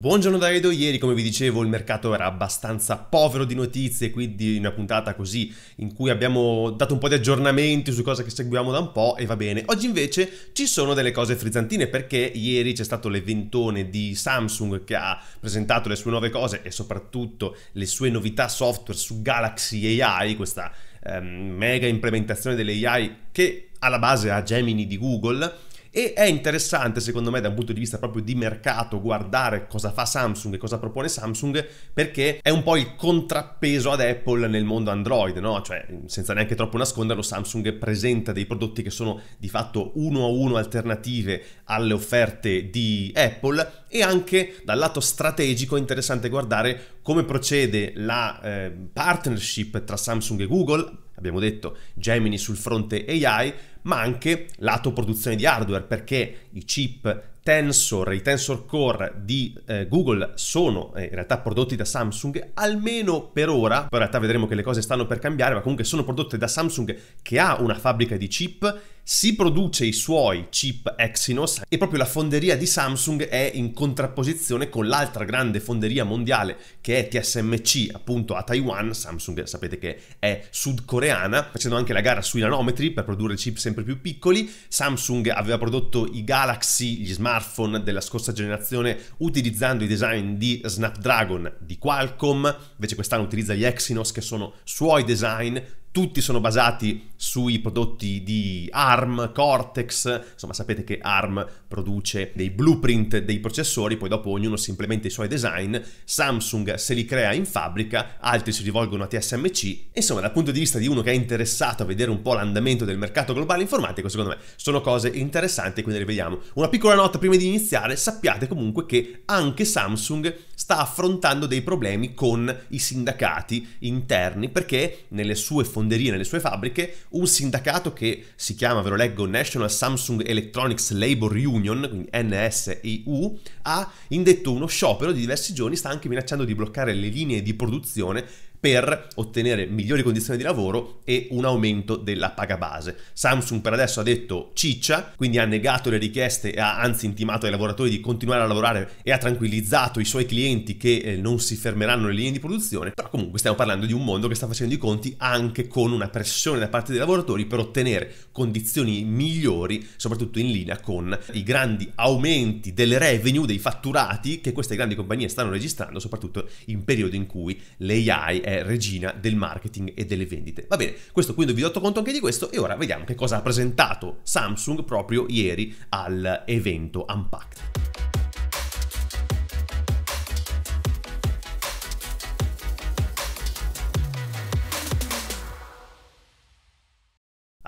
Buongiorno da Edo, ieri come vi dicevo il mercato era abbastanza povero di notizie, quindi una puntata così in cui abbiamo dato un po' di aggiornamenti su cose che seguiamo da un po' e va bene. Oggi invece ci sono delle cose frizzantine perché ieri c'è stato l'eventone di Samsung che ha presentato le sue nuove cose e soprattutto le sue novità software su Galaxy AI, questa ehm, mega implementazione dell'AI che alla base ha Gemini di Google e è interessante, secondo me, da un punto di vista proprio di mercato, guardare cosa fa Samsung e cosa propone Samsung, perché è un po' il contrappeso ad Apple nel mondo Android, no? Cioè, senza neanche troppo nasconderlo, Samsung presenta dei prodotti che sono di fatto uno a uno alternative alle offerte di Apple e anche dal lato strategico è interessante guardare come procede la eh, partnership tra Samsung e Google, abbiamo detto Gemini sul fronte AI, ma anche lato produzione di hardware, perché i chip tensor, i tensor core di eh, Google sono eh, in realtà prodotti da Samsung, almeno per ora, poi in realtà vedremo che le cose stanno per cambiare, ma comunque sono prodotte da Samsung che ha una fabbrica di chip si produce i suoi chip Exynos e proprio la fonderia di Samsung è in contrapposizione con l'altra grande fonderia mondiale che è TSMC appunto a Taiwan, Samsung sapete che è sudcoreana, facendo anche la gara sui nanometri per produrre chip sempre più piccoli, Samsung aveva prodotto i Galaxy, gli smart smartphone della scorsa generazione utilizzando i design di Snapdragon di Qualcomm, invece quest'anno utilizza gli Exynos che sono suoi design, tutti sono basati sui prodotti di ARM, Cortex, insomma sapete che ARM produce dei blueprint dei processori, poi dopo ognuno si implementa i suoi design, Samsung se li crea in fabbrica, altri si rivolgono a TSMC, insomma dal punto di vista di uno che è interessato a vedere un po' l'andamento del mercato globale informatico, secondo me sono cose interessanti, quindi le vediamo. Una piccola nota prima di iniziare, sappiate comunque che anche Samsung sta affrontando dei problemi con i sindacati interni perché nelle sue fonderie, nelle sue fabbriche, un sindacato che si chiama, ve lo leggo, National Samsung Electronics Labor Union, quindi NSEU, ha indetto uno sciopero di diversi giorni, sta anche minacciando di bloccare le linee di produzione per ottenere migliori condizioni di lavoro e un aumento della paga base. Samsung per adesso ha detto ciccia, quindi ha negato le richieste e ha anzi intimato ai lavoratori di continuare a lavorare e ha tranquillizzato i suoi clienti che eh, non si fermeranno le linee di produzione, però comunque stiamo parlando di un mondo che sta facendo i conti anche con una pressione da parte dei lavoratori per ottenere condizioni migliori, soprattutto in linea con i grandi aumenti delle revenue, dei fatturati che queste grandi compagnie stanno registrando, soprattutto in periodo in cui l'AI è è regina del marketing e delle vendite. Va bene, questo quindi vi ho dato conto anche di questo e ora vediamo che cosa ha presentato Samsung proprio ieri all'evento Unpacked.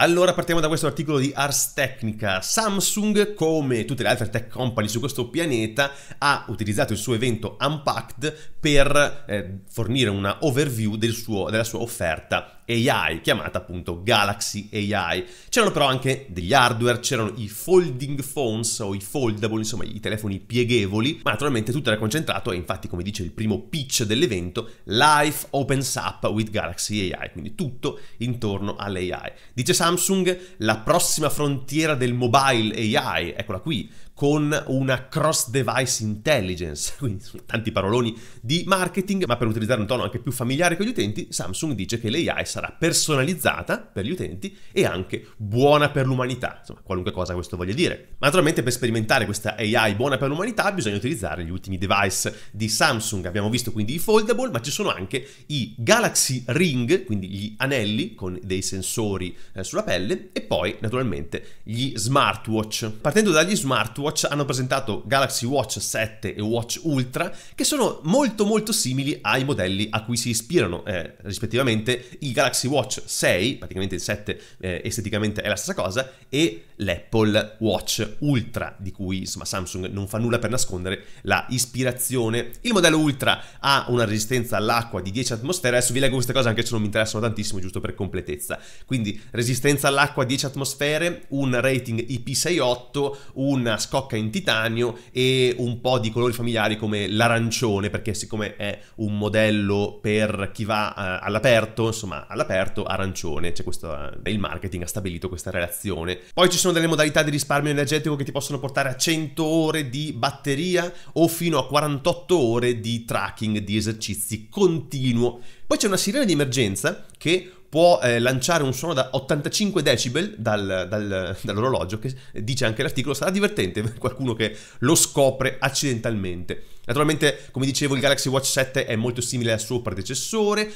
Allora partiamo da questo articolo di Ars Technica. Samsung, come tutte le altre tech company su questo pianeta, ha utilizzato il suo evento Unpacked per eh, fornire una overview del suo, della sua offerta AI, chiamata appunto Galaxy AI. C'erano però anche degli hardware, c'erano i folding phones o i foldable, insomma i telefoni pieghevoli, ma naturalmente tutto era concentrato e infatti come dice il primo pitch dell'evento, Life opens up with Galaxy AI, quindi tutto intorno all'AI. Dice Samsung, la prossima frontiera del mobile AI, eccola qui, con una cross-device intelligence, quindi sono tanti paroloni di marketing, ma per utilizzare un tono anche più familiare con gli utenti, Samsung dice che l'AI sarà personalizzata per gli utenti e anche buona per l'umanità, insomma qualunque cosa questo voglia dire. Ma naturalmente per sperimentare questa AI buona per l'umanità bisogna utilizzare gli ultimi device di Samsung, abbiamo visto quindi i foldable, ma ci sono anche i Galaxy Ring, quindi gli anelli con dei sensori eh, sulla pelle e poi naturalmente gli smartwatch. Partendo dagli smartwatch, Watch hanno presentato Galaxy Watch 7 e Watch Ultra che sono molto molto simili ai modelli a cui si ispirano eh, rispettivamente il Galaxy Watch 6, praticamente il 7 eh, esteticamente è la stessa cosa, e l'Apple Watch Ultra di cui insomma Samsung non fa nulla per nascondere la ispirazione. Il modello Ultra ha una resistenza all'acqua di 10 atmosfere, adesso vi leggo queste cose anche se non mi interessano tantissimo giusto per completezza, quindi resistenza all'acqua 10 atmosfere, un rating IP68, una scocca in titanio e un po' di colori familiari come l'arancione, perché siccome è un modello per chi va uh, all'aperto, insomma, all'aperto arancione, c'è questo, uh, il marketing ha stabilito questa relazione. Poi ci sono delle modalità di risparmio energetico che ti possono portare a 100 ore di batteria o fino a 48 ore di tracking, di esercizi continuo. Poi c'è una sirena di emergenza che può eh, lanciare un suono da 85 decibel dal, dal, dall'orologio, che dice anche l'articolo, sarà divertente per qualcuno che lo scopre accidentalmente. Naturalmente, come dicevo, il Galaxy Watch 7 è molto simile al suo predecessore,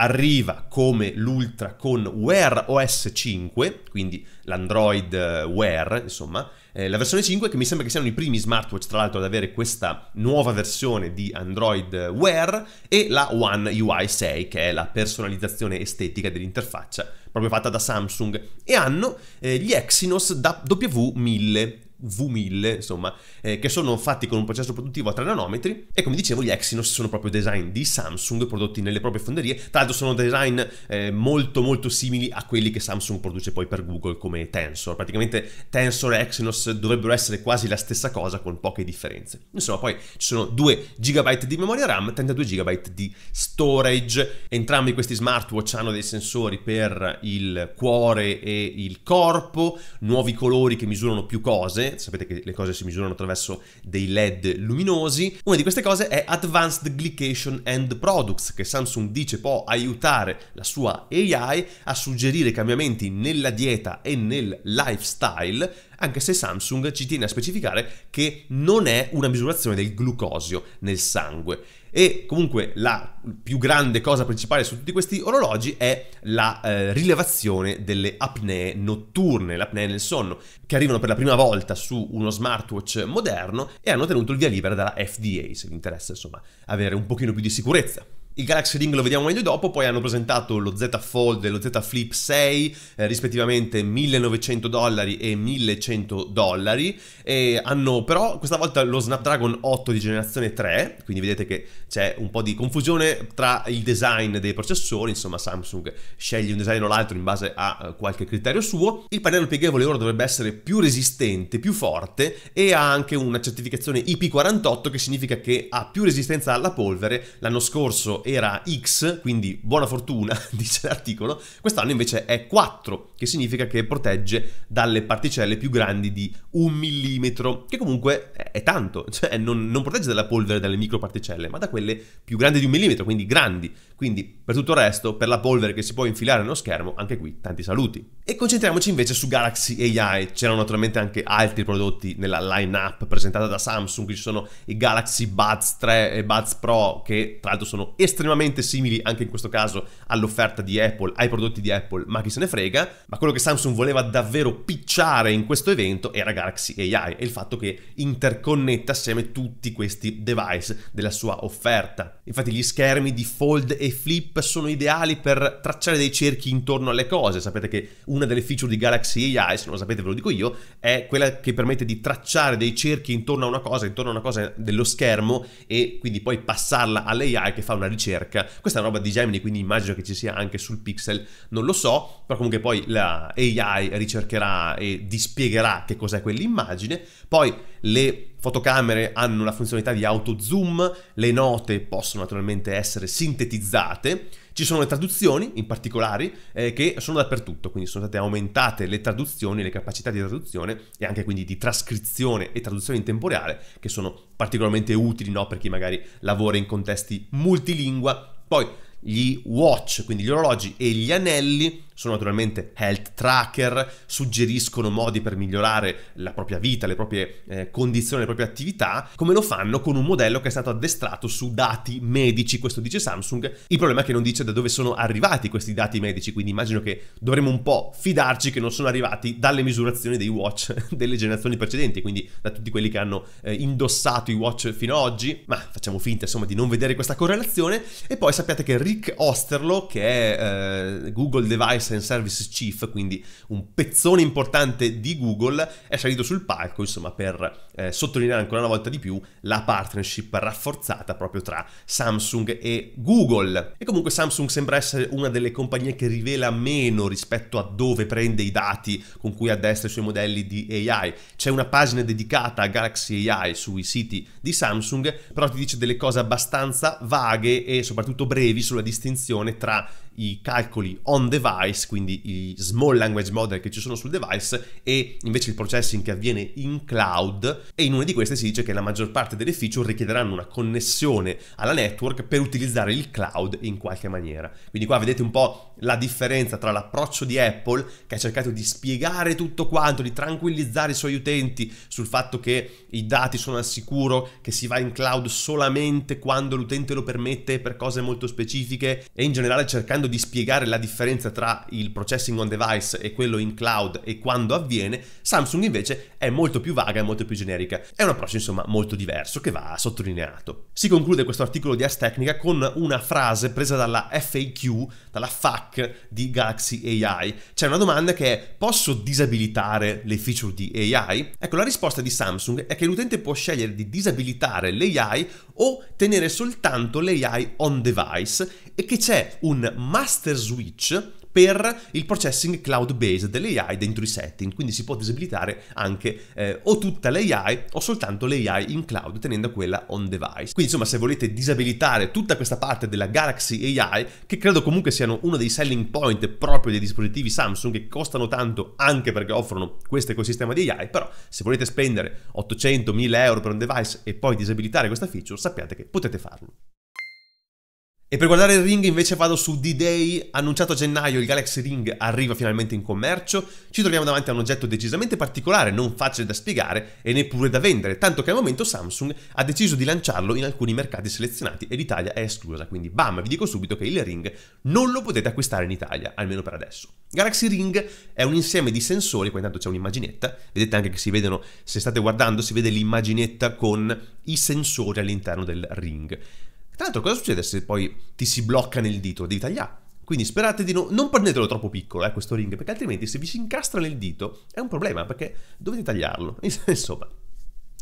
arriva come l'Ultra con Wear OS 5, quindi l'Android eh, Wear, insomma, eh, la versione 5 che mi sembra che siano i primi smartwatch tra l'altro ad avere questa nuova versione di Android eh, Wear e la One UI 6 che è la personalizzazione estetica dell'interfaccia proprio fatta da Samsung e hanno eh, gli Exynos W1000 V1000, insomma, eh, che sono fatti con un processo produttivo a 3 nanometri e come dicevo gli Exynos sono proprio design di Samsung prodotti nelle proprie fonderie, tra l'altro sono design eh, molto molto simili a quelli che Samsung produce poi per Google come Tensor, praticamente Tensor e Exynos dovrebbero essere quasi la stessa cosa con poche differenze. Insomma, poi ci sono 2 GB di memoria RAM, 32 GB di storage, entrambi questi smartwatch hanno dei sensori per il cuore e il corpo, nuovi colori che misurano più cose, sapete che le cose si misurano attraverso dei LED luminosi, una di queste cose è Advanced Glycation End Products, che Samsung dice può aiutare la sua AI a suggerire cambiamenti nella dieta e nel lifestyle, anche se Samsung ci tiene a specificare che non è una misurazione del glucosio nel sangue. E comunque la più grande cosa principale su tutti questi orologi è la eh, rilevazione delle apnee notturne, le apnee nel sonno, che arrivano per la prima volta su uno smartwatch moderno e hanno ottenuto il via libera dalla FDA, se vi interessa insomma avere un pochino più di sicurezza. Il Galaxy Ring lo vediamo meglio dopo, poi hanno presentato lo Z Fold e lo Z Flip 6, eh, rispettivamente 1900 dollari e 1100 dollari, e hanno però questa volta lo Snapdragon 8 di generazione 3, quindi vedete che c'è un po' di confusione tra il design dei processori, insomma Samsung sceglie un design o l'altro in base a eh, qualche criterio suo, il pannello pieghevole ora dovrebbe essere più resistente, più forte e ha anche una certificazione IP48 che significa che ha più resistenza alla polvere, l'anno scorso era X, quindi buona fortuna, dice l'articolo, quest'anno invece è 4 che significa che protegge dalle particelle più grandi di un millimetro, che comunque è tanto, cioè non, non protegge dalla polvere, dalle microparticelle, ma da quelle più grandi di un millimetro, quindi grandi. Quindi per tutto il resto, per la polvere che si può infilare nello schermo, anche qui tanti saluti. E concentriamoci invece su Galaxy AI, c'erano naturalmente anche altri prodotti nella line-up presentata da Samsung, ci sono i Galaxy Buds 3 e Buds Pro, che tra l'altro sono estremamente simili anche in questo caso all'offerta di Apple, ai prodotti di Apple, ma chi se ne frega. Ma quello che Samsung voleva davvero picciare in questo evento era Galaxy AI e il fatto che interconnetta assieme tutti questi device della sua offerta. Infatti gli schermi di Fold e Flip sono ideali per tracciare dei cerchi intorno alle cose. Sapete che una delle feature di Galaxy AI, se non lo sapete ve lo dico io, è quella che permette di tracciare dei cerchi intorno a una cosa, intorno a una cosa dello schermo e quindi poi passarla all'AI che fa una ricerca. Questa è una roba di Gemini, quindi immagino che ci sia anche sul Pixel, non lo so, però comunque poi la l'AI ricercherà e dispiegherà che cos'è quell'immagine, poi le fotocamere hanno la funzionalità di auto zoom, le note possono naturalmente essere sintetizzate, ci sono le traduzioni in particolare eh, che sono dappertutto, quindi sono state aumentate le traduzioni, le capacità di traduzione e anche quindi di trascrizione e traduzione in tempo reale che sono particolarmente utili no, per chi magari lavora in contesti multilingua. Poi gli watch, quindi gli orologi e gli anelli sono naturalmente health tracker, suggeriscono modi per migliorare la propria vita, le proprie eh, condizioni, le proprie attività, come lo fanno con un modello che è stato addestrato su dati medici, questo dice Samsung. Il problema è che non dice da dove sono arrivati questi dati medici, quindi immagino che dovremmo un po' fidarci che non sono arrivati dalle misurazioni dei watch delle generazioni precedenti, quindi da tutti quelli che hanno eh, indossato i watch fino ad oggi, ma facciamo finta insomma di non vedere questa correlazione e poi sappiate che Rick Osterlo, che è eh, Google Device Science Service Chief, quindi un pezzone importante di Google, è salito sul palco, insomma, per eh, sottolineare ancora una volta di più la partnership rafforzata proprio tra Samsung e Google. E comunque Samsung sembra essere una delle compagnie che rivela meno rispetto a dove prende i dati con cui addestra i suoi modelli di AI. C'è una pagina dedicata a Galaxy AI sui siti di Samsung, però ti dice delle cose abbastanza vaghe e soprattutto brevi sulla distinzione tra i calcoli on device, quindi i small language model che ci sono sul device e invece il processing che avviene in cloud e in una di queste si dice che la maggior parte delle feature richiederanno una connessione alla network per utilizzare il cloud in qualche maniera. Quindi qua vedete un po' la differenza tra l'approccio di Apple che ha cercato di spiegare tutto quanto, di tranquillizzare i suoi utenti sul fatto che i dati sono al sicuro, che si va in cloud solamente quando l'utente lo permette per cose molto specifiche e in generale cercando cercando di spiegare la differenza tra il processing on device e quello in cloud e quando avviene, Samsung invece è molto più vaga e molto più generica. È un approccio insomma molto diverso che va sottolineato. Si conclude questo articolo di Ars Technica con una frase presa dalla FAQ, dalla FAC di Galaxy AI. C'è una domanda che è posso disabilitare le feature di AI? Ecco, la risposta di Samsung è che l'utente può scegliere di disabilitare l'AI o tenere soltanto l'AI on device e che c'è un master switch per il processing cloud-based dell'AI dentro i setting, quindi si può disabilitare anche eh, o tutta l'AI o soltanto l'AI in cloud tenendo quella on device. Quindi insomma se volete disabilitare tutta questa parte della Galaxy AI, che credo comunque siano uno dei selling point proprio dei dispositivi Samsung che costano tanto anche perché offrono questo ecosistema di AI, però se volete spendere 800-1000 euro per un device e poi disabilitare questa feature sappiate che potete farlo. E per guardare il ring invece vado su D-Day, annunciato a gennaio il Galaxy Ring arriva finalmente in commercio, ci troviamo davanti a un oggetto decisamente particolare, non facile da spiegare e neppure da vendere, tanto che al momento Samsung ha deciso di lanciarlo in alcuni mercati selezionati e l'Italia è esclusa, quindi bam, vi dico subito che il ring non lo potete acquistare in Italia, almeno per adesso. Galaxy Ring è un insieme di sensori, qua intanto c'è un'immaginetta, vedete anche che si vedono, se state guardando si vede l'immaginetta con i sensori all'interno del ring. Tra l'altro, cosa succede se poi ti si blocca nel dito? Devi tagliare. Quindi sperate di no, non prendetelo troppo piccolo, eh, questo ring, perché altrimenti se vi si incastra nel dito è un problema, perché dovete tagliarlo. Insomma,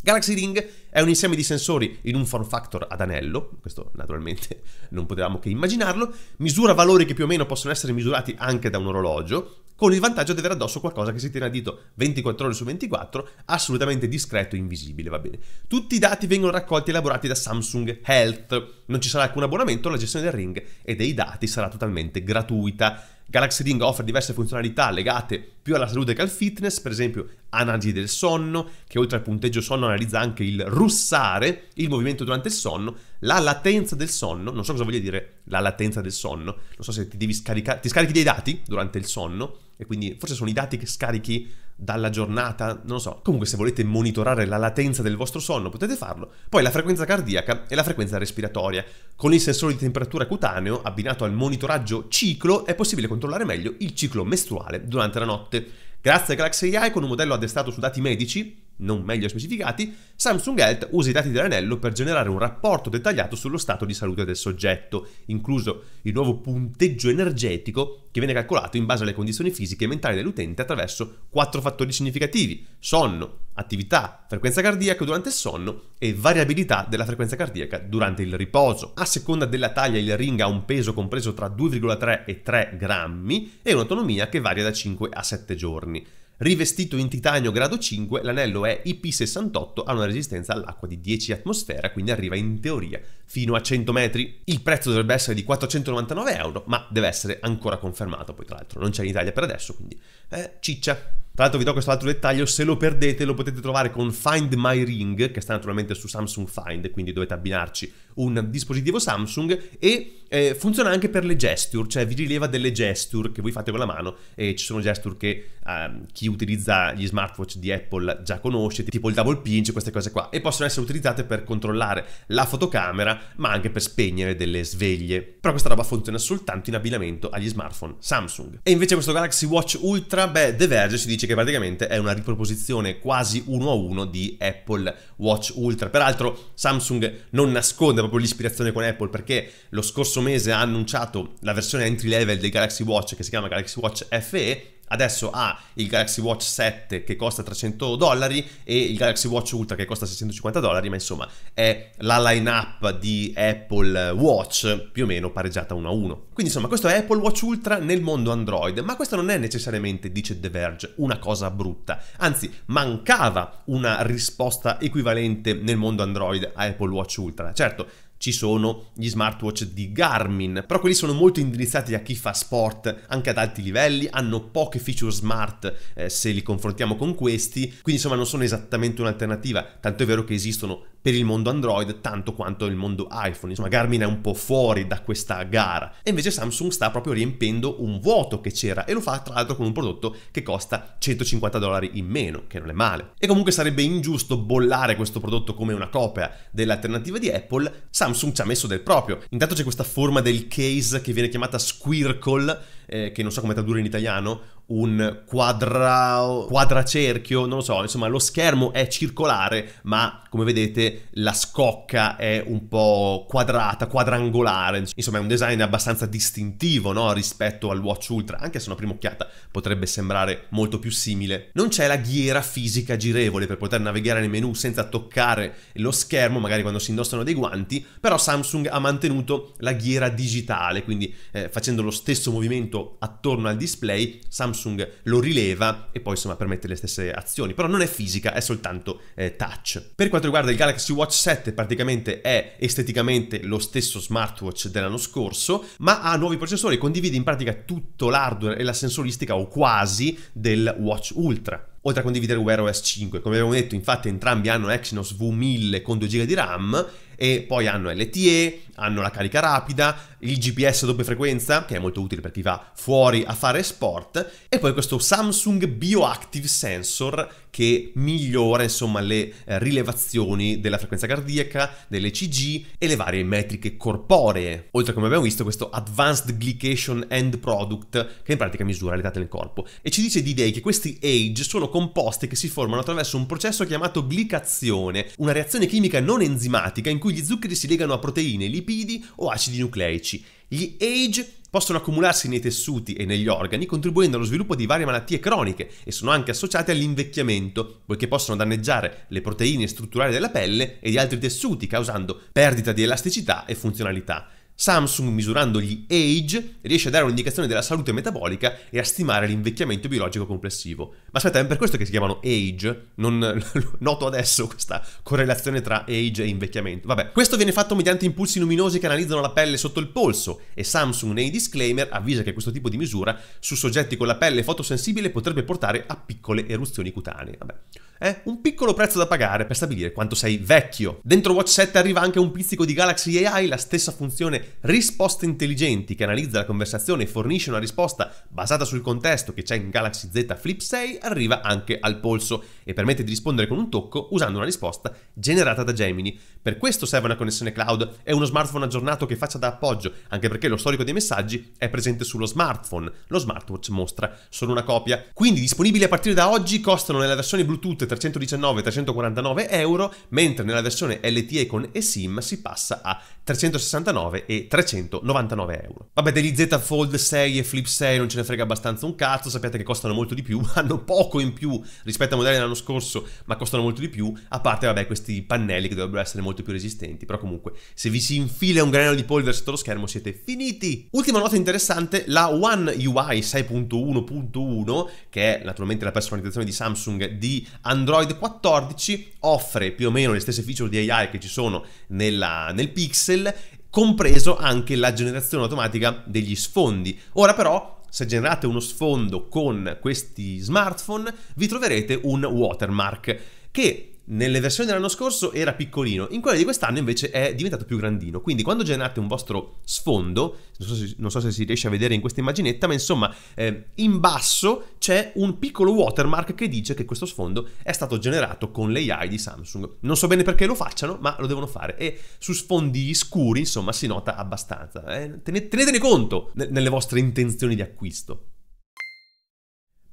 Galaxy Ring è un insieme di sensori in un form factor ad anello, questo naturalmente non potevamo che immaginarlo, misura valori che più o meno possono essere misurati anche da un orologio, con il vantaggio di avere addosso qualcosa che si tiene a dito 24 ore su 24, assolutamente discreto e invisibile, va bene. Tutti i dati vengono raccolti e elaborati da Samsung Health, non ci sarà alcun abbonamento, la gestione del ring e dei dati sarà totalmente gratuita. Galaxy Ring offre diverse funzionalità legate più alla salute che al fitness, per esempio analisi del sonno, che oltre al punteggio sonno analizza anche il russare, il movimento durante il sonno, la latenza del sonno, non so cosa voglia dire la latenza del sonno, non so se ti devi scaricare, ti scarichi dei dati durante il sonno, e quindi forse sono i dati che scarichi dalla giornata, non lo so. Comunque se volete monitorare la latenza del vostro sonno potete farlo. Poi la frequenza cardiaca e la frequenza respiratoria. Con il sensore di temperatura cutaneo abbinato al monitoraggio ciclo è possibile controllare meglio il ciclo mestruale durante la notte. Grazie a Galaxy AI con un modello addestrato su dati medici non meglio specificati, Samsung Health usa i dati dell'anello per generare un rapporto dettagliato sullo stato di salute del soggetto, incluso il nuovo punteggio energetico che viene calcolato in base alle condizioni fisiche e mentali dell'utente attraverso quattro fattori significativi: sonno, attività, frequenza cardiaca durante il sonno e variabilità della frequenza cardiaca durante il riposo. A seconda della taglia il ring ha un peso compreso tra 2,3 e 3 grammi e un'autonomia che varia da 5 a 7 giorni. Rivestito in titanio grado 5, l'anello è IP68, ha una resistenza all'acqua di 10 atmosfera, quindi arriva in teoria fino a 100 metri. Il prezzo dovrebbe essere di 499 euro, ma deve essere ancora confermato, poi tra l'altro non c'è in Italia per adesso, quindi eh, ciccia. Tra l'altro vi do questo altro dettaglio, se lo perdete lo potete trovare con Find My Ring, che sta naturalmente su Samsung Find, quindi dovete abbinarci un dispositivo Samsung e eh, funziona anche per le gesture, cioè vi rileva delle gesture che voi fate con la mano e ci sono gesture che eh, chi utilizza gli smartwatch di Apple già conosce, tipo il double pinch, queste cose qua, e possono essere utilizzate per controllare la fotocamera ma anche per spegnere delle sveglie. Però questa roba funziona soltanto in abbinamento agli smartphone Samsung. E invece questo Galaxy Watch Ultra, beh, The Verge si dice dice che praticamente è una riproposizione quasi uno a uno di Apple Watch Ultra. Peraltro Samsung non nasconde proprio l'ispirazione con Apple perché lo scorso mese ha annunciato la versione entry level del Galaxy Watch che si chiama Galaxy Watch FE adesso ha il Galaxy Watch 7 che costa 300 dollari e il Galaxy Watch Ultra che costa 650 dollari, ma insomma è la line-up di Apple Watch più o meno pareggiata 1 a 1. Quindi insomma questo è Apple Watch Ultra nel mondo Android, ma questo non è necessariamente, dice The Verge, una cosa brutta. Anzi, mancava una risposta equivalente nel mondo Android a Apple Watch Ultra. Certo, ci sono gli smartwatch di Garmin, però quelli sono molto indirizzati a chi fa sport anche ad alti livelli, hanno poche feature smart eh, se li confrontiamo con questi, quindi insomma non sono esattamente un'alternativa, tanto è vero che esistono per il mondo Android tanto quanto il mondo iPhone, insomma Garmin è un po' fuori da questa gara e invece Samsung sta proprio riempendo un vuoto che c'era e lo fa tra l'altro con un prodotto che costa 150 dollari in meno, che non è male. E comunque sarebbe ingiusto bollare questo prodotto come una copia dell'alternativa di Apple, Samsung ci ha messo del proprio. Intanto c'è questa forma del case che viene chiamata squircle, eh, che non so come tradurre in italiano, un quadra, quadracerchio, non lo so, insomma lo schermo è circolare, ma come vedete la scocca è un po' quadrata, quadrangolare, insomma è un design abbastanza distintivo no? rispetto al Watch Ultra, anche se una prima occhiata potrebbe sembrare molto più simile. Non c'è la ghiera fisica girevole per poter navigare nei menu senza toccare lo schermo, magari quando si indossano dei guanti, però Samsung ha mantenuto la ghiera digitale, quindi eh, facendo lo stesso movimento attorno al display, Samsung Samsung lo rileva e poi insomma permette le stesse azioni, però non è fisica, è soltanto eh, touch. Per quanto riguarda il Galaxy Watch 7 praticamente è esteticamente lo stesso smartwatch dell'anno scorso, ma ha nuovi processori, condivide in pratica tutto l'hardware e la sensoristica o quasi del Watch Ultra oltre a condividere Wear OS 5. Come abbiamo detto, infatti, entrambi hanno Exynos V1000 con 2 GB di RAM e poi hanno LTE, hanno la carica rapida, il GPS a doppia frequenza, che è molto utile per chi va fuori a fare sport, e poi questo Samsung Bioactive Sensor che migliora insomma le eh, rilevazioni della frequenza cardiaca, dell'ECG e le varie metriche corporee. Oltre come abbiamo visto questo Advanced Glycation End Product che in pratica misura l'età del corpo e ci dice D-Day che questi age sono composti che si formano attraverso un processo chiamato glicazione, una reazione chimica non enzimatica in cui gli zuccheri si legano a proteine, lipidi o acidi nucleici. Gli age possono accumularsi nei tessuti e negli organi, contribuendo allo sviluppo di varie malattie croniche e sono anche associate all'invecchiamento, poiché possono danneggiare le proteine strutturali della pelle e di altri tessuti, causando perdita di elasticità e funzionalità. Samsung, misurando gli age, riesce a dare un'indicazione della salute metabolica e a stimare l'invecchiamento biologico complessivo. Ma aspetta, è per questo che si chiamano age? Non noto adesso questa correlazione tra age e invecchiamento. Vabbè, questo viene fatto mediante impulsi luminosi che analizzano la pelle sotto il polso e Samsung nei disclaimer avvisa che questo tipo di misura su soggetti con la pelle fotosensibile potrebbe portare a piccole eruzioni cutanee. Vabbè. Eh? Un piccolo prezzo da pagare per stabilire quanto sei vecchio. Dentro Watch 7 arriva anche un pizzico di Galaxy AI, la stessa funzione risposte intelligenti che analizza la conversazione e fornisce una risposta basata sul contesto che c'è in Galaxy Z Flip 6, arriva anche al polso e permette di rispondere con un tocco usando una risposta generata da Gemini. Per questo serve una connessione cloud e uno smartphone aggiornato che faccia da appoggio, anche perché lo storico dei messaggi è presente sullo smartphone, lo smartwatch mostra solo una copia. Quindi disponibili a partire da oggi costano nella versione Bluetooth 319-349 euro, mentre nella versione LTE con eSIM si passa a 369 e 399 euro. Vabbè, degli Z Fold 6 e Flip 6 non ce ne frega abbastanza un cazzo, sapete che costano molto di più, hanno poco in più rispetto ai modelli dell'anno scorso, ma costano molto di più, a parte, vabbè, questi pannelli che dovrebbero essere molto più resistenti, però comunque, se vi si infila un granello di polvere sotto lo schermo siete finiti! Ultima nota interessante, la One UI 6.1.1, che è naturalmente la personalizzazione di Samsung di Android 14, offre più o meno le stesse feature di AI che ci sono nella, nel Pixel, Excel, compreso anche la generazione automatica degli sfondi. Ora però se generate uno sfondo con questi smartphone, vi troverete un watermark che nelle versioni dell'anno scorso era piccolino, in quelle di quest'anno invece è diventato più grandino. Quindi quando generate un vostro sfondo, non so se, non so se si riesce a vedere in questa immaginetta, ma insomma eh, in basso c'è un piccolo watermark che dice che questo sfondo è stato generato con l'AI di Samsung. Non so bene perché lo facciano, ma lo devono fare. E su sfondi scuri, insomma, si nota abbastanza. Eh. Tenetene conto nelle vostre intenzioni di acquisto.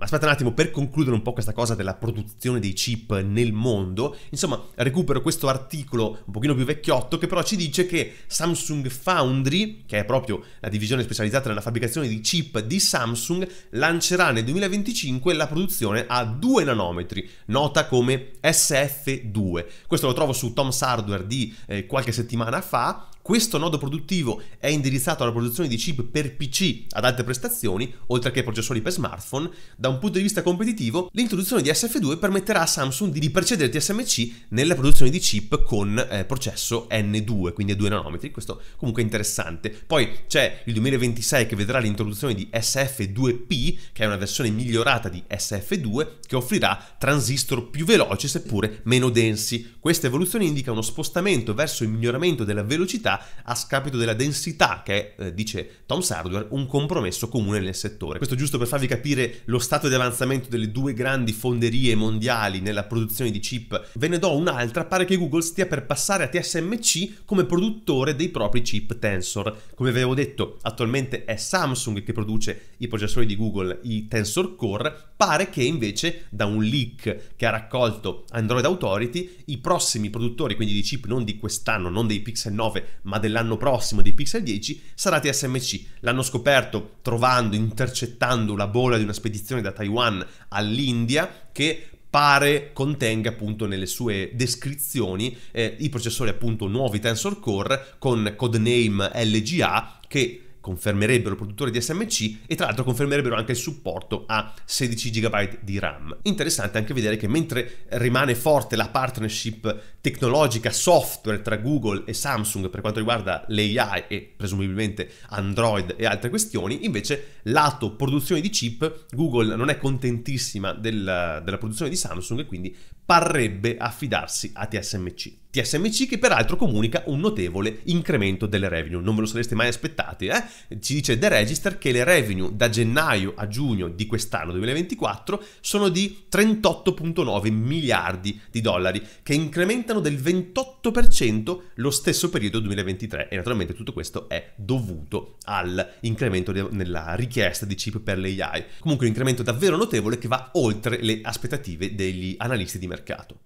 Ma aspetta un attimo, per concludere un po' questa cosa della produzione dei chip nel mondo, insomma, recupero questo articolo un pochino più vecchiotto che però ci dice che Samsung Foundry, che è proprio la divisione specializzata nella fabbricazione di chip di Samsung, lancerà nel 2025 la produzione a 2 nanometri, nota come SF2. Questo lo trovo su Tom's Hardware di eh, qualche settimana fa, questo nodo produttivo è indirizzato alla produzione di chip per PC ad alte prestazioni, oltre che processori per smartphone. Da un punto di vista competitivo, l'introduzione di SF2 permetterà a Samsung di riprecedere TSMC nella produzione di chip con eh, processo N2, quindi a 2 nanometri. Questo comunque è interessante. Poi c'è il 2026 che vedrà l'introduzione di SF2P, che è una versione migliorata di SF2, che offrirà transistor più veloci seppure meno densi. Questa evoluzione indica uno spostamento verso il miglioramento della velocità qualità a scapito della densità che è, eh, dice Tom Sardware, un compromesso comune nel settore. Questo giusto per farvi capire lo stato di avanzamento delle due grandi fonderie mondiali nella produzione di chip. Ve ne do un'altra, pare che Google stia per passare a TSMC come produttore dei propri chip Tensor. Come vi avevo detto, attualmente è Samsung che produce i processori di Google, i Tensor Core, Pare che invece da un leak che ha raccolto Android Authority i prossimi produttori, quindi di chip non di quest'anno, non dei Pixel 9, ma dell'anno prossimo dei Pixel 10, sarà TSMC. L'hanno scoperto trovando, intercettando la bola di una spedizione da Taiwan all'India che pare contenga appunto nelle sue descrizioni eh, i processori appunto nuovi Tensor Core con codename LGA che confermerebbero il produttore di SMC e tra l'altro confermerebbero anche il supporto a 16 GB di RAM. Interessante anche vedere che mentre rimane forte la partnership tecnologica software tra Google e Samsung per quanto riguarda l'AI e presumibilmente Android e altre questioni, invece lato produzione di chip Google non è contentissima della, della produzione di Samsung e quindi parrebbe affidarsi a TSMC. TSMC che peraltro comunica un notevole incremento delle revenue, non ve lo sareste mai aspettati, eh? ci dice The Register che le revenue da gennaio a giugno di quest'anno 2024 sono di 38.9 miliardi di dollari, che incrementano del 28% lo stesso periodo 2023 e naturalmente tutto questo è dovuto all'incremento nella richiesta di chip per l'AI. Comunque un incremento davvero notevole che va oltre le aspettative degli analisti di mercato mercato.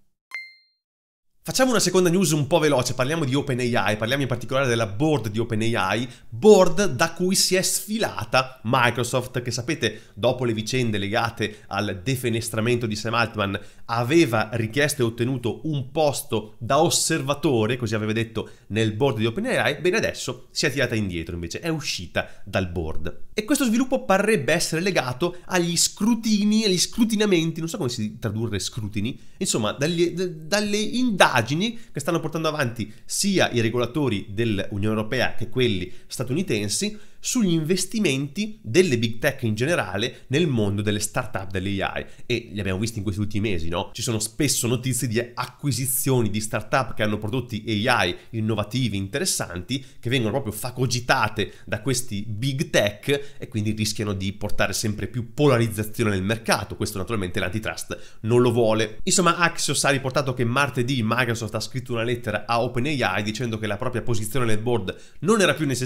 Facciamo una seconda news un po' veloce, parliamo di OpenAI, parliamo in particolare della board di OpenAI, board da cui si è sfilata Microsoft che sapete dopo le vicende legate al defenestramento di Sam Altman aveva richiesto e ottenuto un posto da osservatore, così aveva detto, nel board di OpenAI, bene adesso si è tirata indietro invece, è uscita dal board. E questo sviluppo parrebbe essere legato agli scrutini, agli scrutinamenti, non so come si tradurre scrutini, insomma dalle, dalle indagini compagini che stanno portando avanti sia i regolatori dell'Unione Europea che quelli statunitensi sugli investimenti delle big tech in generale nel mondo delle startup dell'AI e li abbiamo visti in questi ultimi mesi, no? Ci sono spesso notizie di acquisizioni di startup che hanno prodotti AI innovativi, interessanti, che vengono proprio facogitate da questi big tech e quindi rischiano di portare sempre più polarizzazione nel mercato. Questo naturalmente l'antitrust non lo vuole. Insomma, Axios ha riportato che martedì Microsoft ha scritto una lettera a OpenAI dicendo che la propria posizione nel board non era più necessaria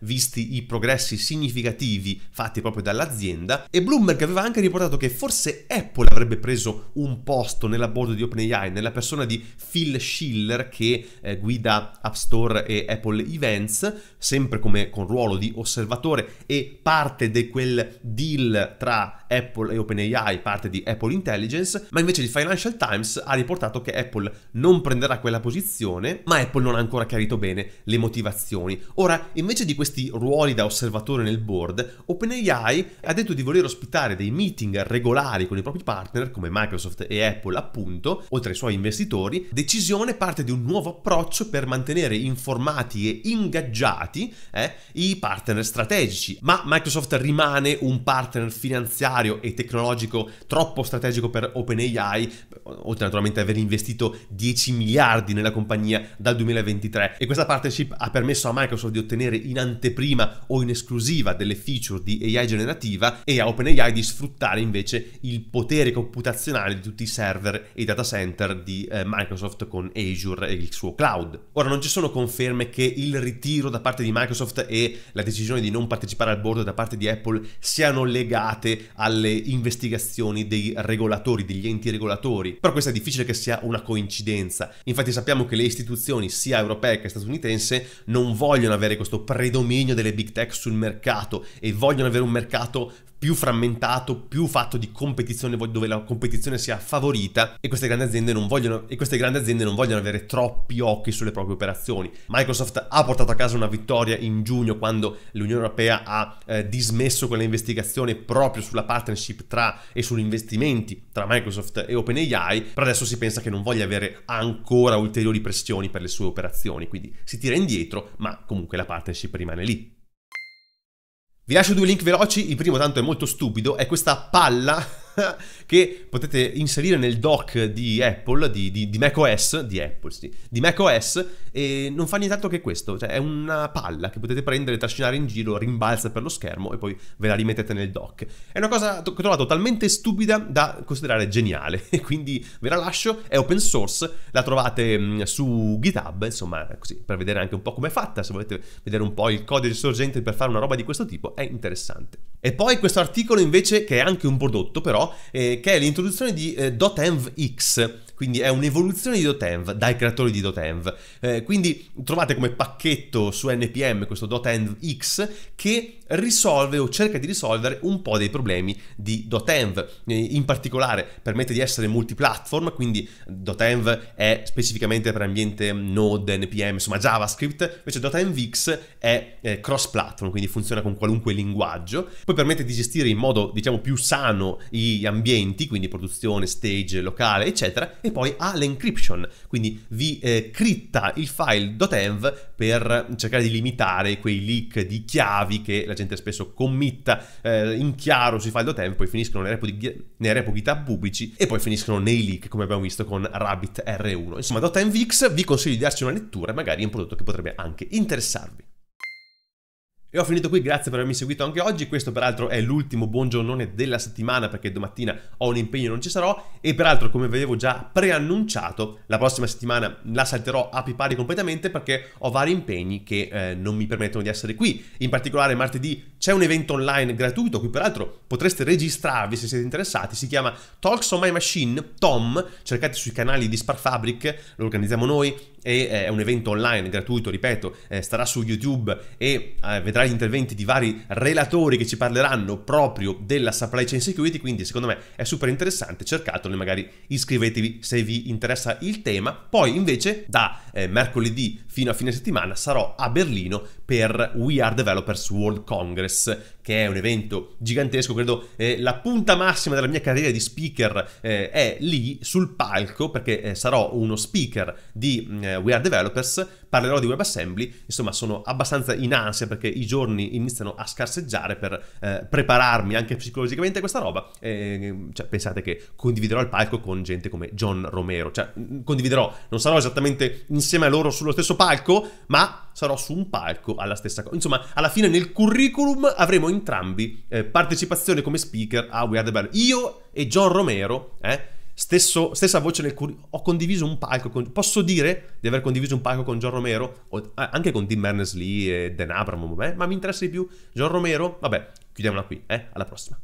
visti i i progressi significativi fatti proprio dall'azienda e Bloomberg aveva anche riportato che forse Apple avrebbe preso un posto nella board di OpenAI nella persona di Phil Schiller che eh, guida App Store e Apple Events, sempre come con ruolo di osservatore e parte di de quel deal tra Apple e OpenAI, parte di Apple Intelligence, ma invece il Financial Times ha riportato che Apple non prenderà quella posizione, ma Apple non ha ancora chiarito bene le motivazioni. Ora, invece di questi ruoli ruoli da osservatore nel board, OpenAI ha detto di voler ospitare dei meeting regolari con i propri partner come Microsoft e Apple appunto, oltre ai suoi investitori. Decisione parte di un nuovo approccio per mantenere informati e ingaggiati eh, i partner strategici, ma Microsoft rimane un partner finanziario e tecnologico troppo strategico per OpenAI, oltre naturalmente ad aver investito 10 miliardi nella compagnia dal 2023 e questa partnership ha permesso a Microsoft di ottenere in anteprima o in esclusiva delle feature di AI generativa e a OpenAI di sfruttare invece il potere computazionale di tutti i server e data center di eh, Microsoft con Azure e il suo cloud. Ora non ci sono conferme che il ritiro da parte di Microsoft e la decisione di non partecipare al board da parte di Apple siano legate alle investigazioni dei regolatori, degli enti regolatori, però questo è difficile che sia una coincidenza. Infatti sappiamo che le istituzioni sia europee che statunitense non vogliono avere questo predominio delle big big tech sul mercato e vogliono avere un mercato più frammentato, più fatto di competizione, dove la competizione sia favorita e queste grandi aziende non vogliono, grandi aziende non vogliono avere troppi occhi sulle proprie operazioni. Microsoft ha portato a casa una vittoria in giugno quando l'Unione Europea ha eh, dismesso quella investigazione proprio sulla partnership tra e sugli investimenti tra Microsoft e OpenAI, però adesso si pensa che non voglia avere ancora ulteriori pressioni per le sue operazioni, quindi si tira indietro, ma comunque la partnership rimane lì. Vi lascio due link veloci, il primo tanto è molto stupido, è questa palla che potete inserire nel dock di Apple, di, di, di macOS, di Apple, sì, di macOS, e non fa nient'altro che questo, cioè è una palla che potete prendere, trascinare in giro, rimbalza per lo schermo e poi ve la rimettete nel dock. È una cosa che ho trovato talmente stupida da considerare geniale, e quindi ve la lascio, è open source, la trovate mm, su GitHub, insomma, così, per vedere anche un po' com'è fatta, se volete vedere un po' il codice sorgente per fare una roba di questo tipo, è interessante. E poi questo articolo invece, che è anche un prodotto però, eh, che è l'introduzione di eh, .env x quindi è un'evoluzione di Dotenv, dai creatori di Dotenv. Eh, quindi trovate come pacchetto su NPM questo Dotenv X che risolve o cerca di risolvere un po' dei problemi di Dotenv. Eh, in particolare permette di essere multiplatform, quindi Dotenv è specificamente per ambiente Node, NPM, insomma JavaScript, invece Dotenv X è eh, cross-platform, quindi funziona con qualunque linguaggio. Poi permette di gestire in modo, diciamo, più sano gli ambienti, quindi produzione, stage, locale, eccetera, e poi ha l'encryption, quindi vi eh, cripta il file .env per cercare di limitare quei leak di chiavi che la gente spesso committa eh, in chiaro sui file .env, poi finiscono nei repo, di, nei pubblici e poi finiscono nei leak, come abbiamo visto con Rabbit R1. Insomma, .envx vi consiglio di darci una lettura, magari è un prodotto che potrebbe anche interessarvi. E ho finito qui, grazie per avermi seguito anche oggi, questo peraltro è l'ultimo buongiornone della settimana perché domattina ho un impegno e non ci sarò e peraltro come vi avevo già preannunciato la prossima settimana la salterò a pipari completamente perché ho vari impegni che eh, non mi permettono di essere qui, in particolare martedì c'è un evento online gratuito, qui peraltro potreste registrarvi se siete interessati, si chiama Talks on My Machine, Tom, cercate sui canali di Spark Fabric, lo organizziamo noi, e eh, è un evento online gratuito, ripeto, eh, starà su YouTube e eh, vedrà gli interventi di vari relatori che ci parleranno proprio della supply chain security, quindi secondo me è super interessante, cercatelo e magari iscrivetevi se vi interessa il tema. Poi invece da mercoledì fino a fine settimana sarò a Berlino per We Are Developers World Congress che è un evento gigantesco, credo eh, la punta massima della mia carriera di speaker eh, è lì sul palco perché eh, sarò uno speaker di mm, We Are Developers parlerò di WebAssembly, insomma sono abbastanza in ansia perché i giorni iniziano a scarseggiare per eh, prepararmi anche psicologicamente a questa roba, e, cioè, pensate che condividerò il palco con gente come John Romero, cioè condividerò, non sarò esattamente insieme a loro sullo stesso palco, ma sarò su un palco alla stessa cosa. Insomma, alla fine nel curriculum avremo entrambi eh, partecipazione come speaker a Weird Bell. Io e John Romero, eh, Stesso, stessa voce nel curriculum. Ho condiviso un palco. Con, posso dire di aver condiviso un palco con John Romero, o, anche con Tim Berners-Lee e Dan Abram, eh, ma mi interessa di più John Romero. Vabbè, chiudiamola qui. Eh? Alla prossima.